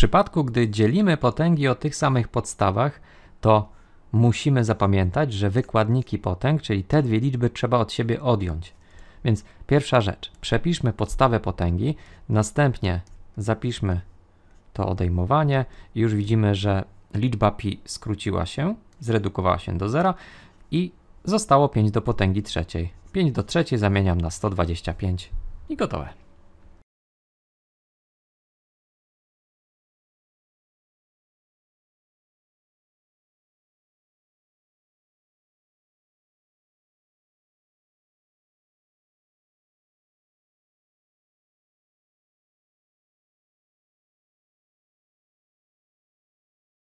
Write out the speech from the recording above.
przypadku, gdy dzielimy potęgi o tych samych podstawach, to musimy zapamiętać, że wykładniki potęg, czyli te dwie liczby, trzeba od siebie odjąć. Więc pierwsza rzecz, przepiszmy podstawę potęgi, następnie zapiszmy to odejmowanie i już widzimy, że liczba pi skróciła się, zredukowała się do zera i zostało 5 do potęgi trzeciej. 5 do trzeciej zamieniam na 125 i gotowe.